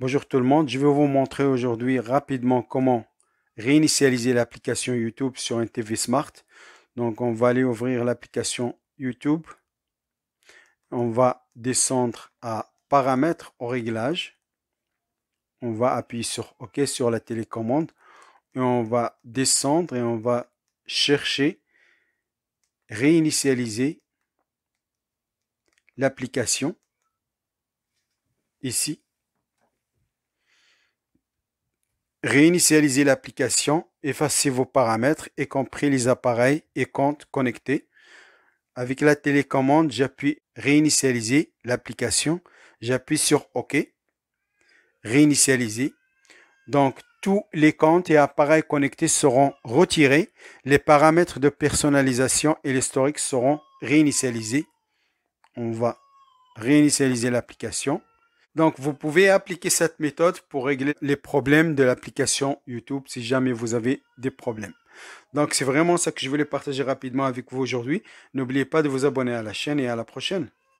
Bonjour tout le monde, je vais vous montrer aujourd'hui rapidement comment réinitialiser l'application YouTube sur un TV Smart. Donc on va aller ouvrir l'application YouTube. On va descendre à paramètres au réglage. On va appuyer sur OK sur la télécommande. Et on va descendre et on va chercher réinitialiser l'application ici Réinitialiser l'application, effacez vos paramètres, y compris les appareils et comptes connectés. Avec la télécommande, j'appuie Réinitialiser l'application. J'appuie sur OK. Réinitialiser. Donc, tous les comptes et appareils connectés seront retirés. Les paramètres de personnalisation et l'historique seront réinitialisés. On va réinitialiser l'application. Donc, vous pouvez appliquer cette méthode pour régler les problèmes de l'application YouTube si jamais vous avez des problèmes. Donc, c'est vraiment ça que je voulais partager rapidement avec vous aujourd'hui. N'oubliez pas de vous abonner à la chaîne et à la prochaine.